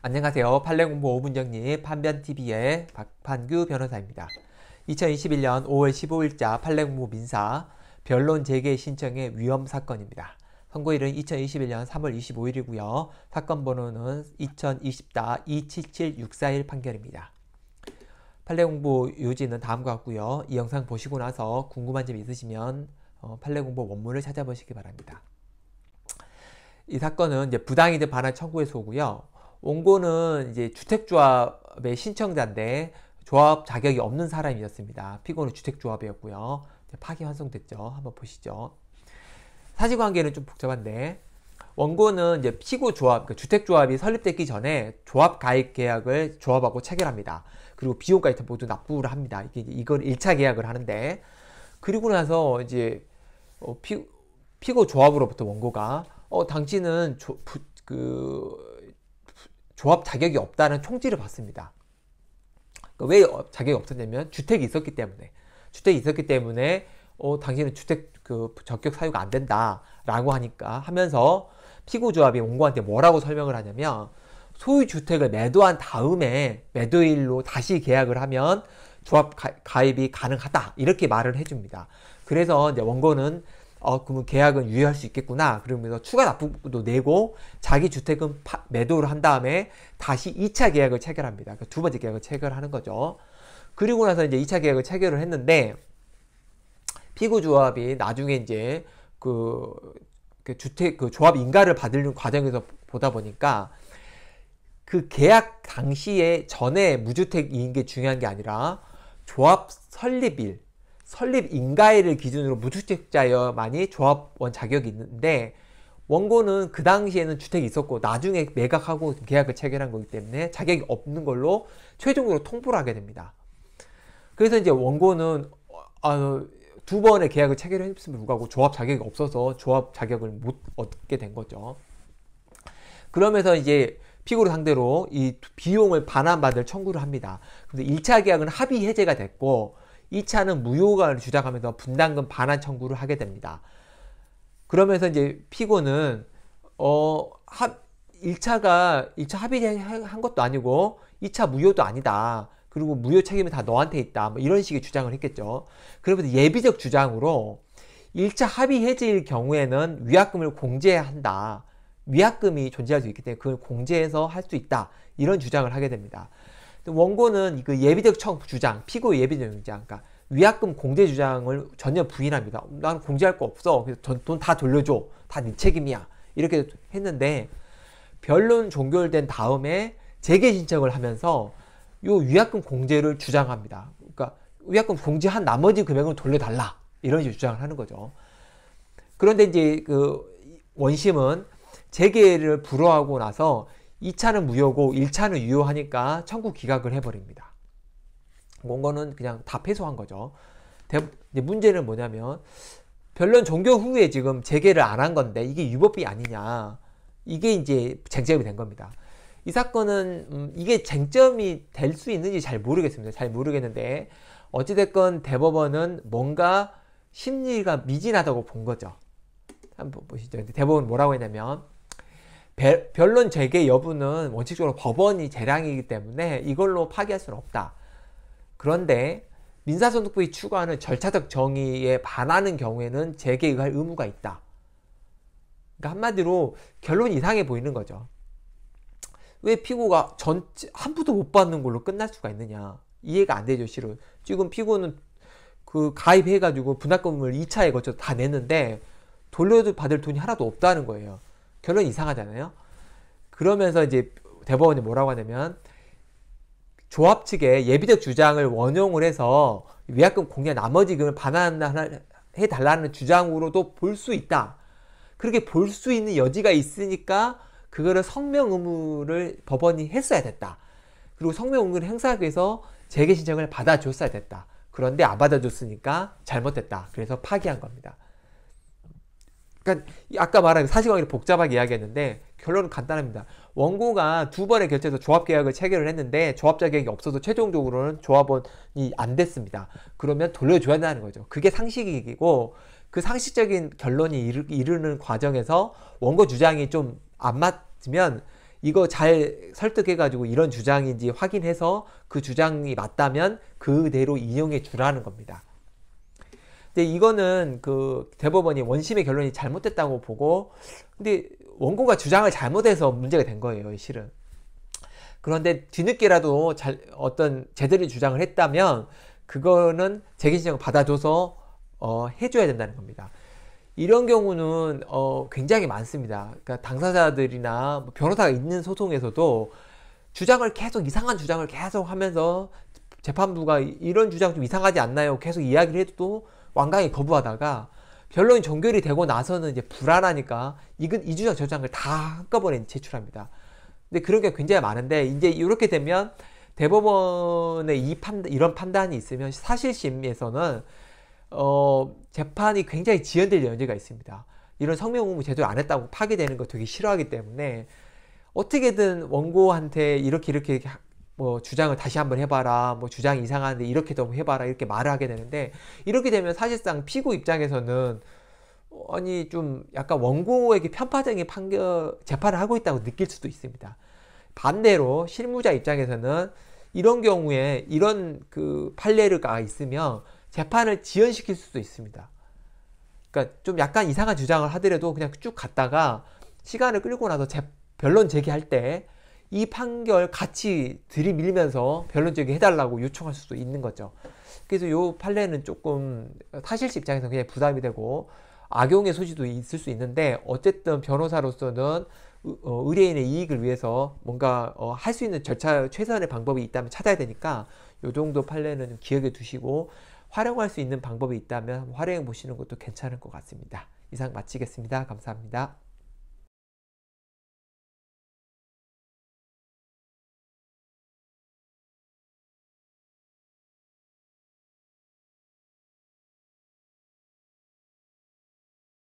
안녕하세요. 판례공부 5분 정리 판변TV의 박판규 변호사입니다. 2021년 5월 15일자 판례공부 민사 변론 재개 신청의 위험 사건입니다. 선고일은 2021년 3월 25일이고요. 사건 번호는 2 0 2 0 277641 판결입니다. 판례공부 요지는 다음과 같고요. 이 영상 보시고 나서 궁금한 점 있으시면 판례공부 어, 원문을 찾아보시기 바랍니다. 이 사건은 이제 부당이득 반환 청구의 소고요. 원고는 이제 주택조합의 신청자인데 조합 자격이 없는 사람이었습니다. 피고는 주택조합이었고요. 파기 환송됐죠. 한번 보시죠. 사실관계는 좀 복잡한데 원고는 이제 피고 조합, 그러니까 주택 조합이 설립되기 전에 조합 가입 계약을 조합하고 체결합니다. 그리고 비용까지 다 모두 납부를 합니다. 이게 이걸 1차 계약을 하는데 그리고 나서 이제 어, 피, 피고 조합으로부터 원고가 어 당신은 조, 부, 그 조합 자격이 없다는 총지를 받습니다. 그러니까 왜 자격이 없었냐면 주택이 있었기 때문에 주택이 있었기 때문에 어, 당신은 주택 그 적격 사유가 안 된다라고 하니까 하면서 피고 조합이 원고한테 뭐라고 설명을 하냐면 소유 주택을 매도한 다음에 매도일로 다시 계약을 하면 조합 가입이 가능하다 이렇게 말을 해줍니다. 그래서 이제 원고는 어, 그러면 계약은 유효할 수 있겠구나. 그러면서 추가 납부도 내고 자기 주택은 파, 매도를 한 다음에 다시 2차 계약을 체결합니다. 그러니까 두 번째 계약을 체결하는 거죠. 그리고 나서 이제 2차 계약을 체결을 했는데 피고 조합이 나중에 이제 그, 그 주택 그 조합 인가를 받는 과정에서 보다 보니까 그 계약 당시에 전에 무주택인 게 중요한 게 아니라 조합 설립일 설립 인가해를 기준으로 무주택자여만이 조합원 자격이 있는데 원고는 그 당시에는 주택이 있었고 나중에 매각하고 계약을 체결한 거기 때문에 자격이 없는 걸로 최종적으로 통보를 하게 됩니다. 그래서 이제 원고는 어, 어 두 번의 계약을 체결했음에도 불구하고 조합 자격이 없어서 조합 자격을 못 얻게 된 거죠. 그러면서 이제 피고를 상대로 이 비용을 반환받을 청구를 합니다. 근데 1차 계약은 합의 해제가 됐고 이차는 무효가를 주장하면서 분담금 반환 청구를 하게 됩니다. 그러면서 이제 피고는 어, 합, 1차가 1차 합의한 것도 아니고 2차 무효도 아니다. 그리고 무효 책임은 다 너한테 있다. 뭐 이런 식의 주장을 했겠죠. 그러면서 예비적 주장으로 1차 합의 해지일 경우에는 위약금을 공제 한다. 위약금이 존재할 수 있기 때문에 그걸 공제해서 할 수 있다. 이런 주장을 하게 됩니다. 그 원고는 그 예비적 청구 주장, 피고 예비적 주장, 그러니까 위약금 공제 주장을 전혀 부인합니다. 나는 공제할 거 없어. 그래서 돈 다 돌려줘. 다 네 책임이야. 이렇게 했는데 변론 종결된 다음에 재개 신청을 하면서 요 위약금 공제를 주장합니다. 그러니까 위약금 공제한 나머지 금액을 돌려달라. 이런 식으로 주장을 하는 거죠. 그런데 이제 그 원심은 재개를 불허하고 나서 2차는 무효고 1차는 유효하니까 청구 기각을 해버립니다. 원고는 그냥 다 패소한 거죠. 대, 문제는 뭐냐면 변론 종교 후에 지금 재개를 안 한 건데 이게 위법이 아니냐 이게 이제 쟁점이 된 겁니다. 이 사건은 음, 이게 쟁점이 될 수 있는지 잘 모르겠습니다. 잘 모르겠는데 어찌됐건 대법원은 뭔가 심리가 미진하다고 본 거죠. 한번 보시죠. 대법원 뭐라고 했냐면 배, 변론 재개 여부는 원칙적으로 법원이 재량이기 때문에 이걸로 파기할 수는 없다. 그런데 민사소득부의 추구하는 절차적 정의에 반하는 경우에는 재개 의할 의무가 있다. 그러니까 한마디로 결론 이상해 보이는 거죠. 왜 피고가 전, 한 푼도 못 받는 걸로 끝날 수가 있느냐. 이해가 안 되죠, 실은. 지금 피고는 그 가입해가지고 분할금을 2차에 거쳐다 냈는데 돌려받을 돈이 하나도 없다는 거예요. 결론이 이상하잖아요. 그러면서 이제 대법원이 뭐라고 하냐면 조합 측의 예비적 주장을 원용을 해서 위약금 공약 나머지 금을 반환해 달라는 주장으로도 볼 수 있다. 그렇게 볼 수 있는 여지가 있으니까 그거를 성명 의무를 법원이 했어야 됐다. 그리고 성명 의무를 행사하기 위해서 재개 신청을 받아줬어야 됐다. 그런데 안 받아줬으니까 잘못됐다. 그래서 파기한 겁니다. 그러니까 아까 말한 사실관계를 복잡하게 이야기했는데 결론은 간단합니다. 원고가 두 번의 결제에서 조합계약을 체결을 했는데 조합자 계약이 없어서 최종적으로는 조합원이 안 됐습니다. 그러면 돌려줘야 한다는 거죠. 그게 상식이고 그 상식적인 결론이 이르는 과정에서 원고 주장이 좀 안 맞으면 이거 잘 설득해가지고 이런 주장인지 확인해서 그 주장이 맞다면 그대로 인용해 주라는 겁니다. 근데 이거는 그 대법원이 원심의 결론이 잘못됐다고 보고 근데 원고가 주장을 잘못해서 문제가 된 거예요, 실은. 그런데 뒤늦게라도 잘, 어떤 제대로 주장을 했다면 그거는 재개 신청을 받아줘서 어, 해줘야 된다는 겁니다. 이런 경우는 어, 굉장히 많습니다. 그러니까 당사자들이나 뭐 변호사가 있는 소송에서도 주장을 계속 이상한 주장을 계속 하면서 재판부가 이런 주장 좀 이상하지 않나요? 계속 이야기를 해도 완강히 거부하다가 결론이 종결이 되고 나서는 이제 불안하니까 이건 이주적 저장을 다 한꺼번에 제출합니다. 근데 그런 게 굉장히 많은데 이제 이렇게 되면 대법원의 이 판, 이런 판단이 있으면 사실심에서는 어, 재판이 굉장히 지연될 여지가 있습니다. 이런 성명의무 제대로 안 했다고 파기되는 거 되게 싫어하기 때문에 어떻게든 원고한테 이렇게 이렇게 뭐 주장을 다시 한번 해봐라 뭐 주장 이상한데 이 이렇게 좀 해봐라 이렇게 말을 하게 되는데 이렇게 되면 사실상 피고 입장에서는 아니 좀 약간 원고에게 그 편파적인 판결 재판을 하고 있다고 느낄 수도 있습니다 반대로 실무자 입장에서는 이런 경우에 이런 그 판례가 있으면 재판을 지연시킬 수도 있습니다 그러니까 좀 약간 이상한 주장을 하더라도 그냥 쭉 갔다가 시간을 끌고 나서 재, 변론 제기할 때이 판결 같이 들이밀면서 변론 적기 해달라고 요청할 수도 있는 거죠. 그래서 요 판례는 조금 사실시 입장에서 그냥 부담이 되고 악용의 소지도 있을 수 있는데 어쨌든 변호사로서는 어, 의뢰인의 이익을 위해서 뭔가 어, 할수 있는 절차 최선의 방법이 있다면 찾아야 되니까 요 정도 판례는 좀 기억에 두시고 활용할 수 있는 방법이 있다면 활용해 보시는 것도 괜찮을 것 같습니다. 이상 마치겠습니다. 감사합니다.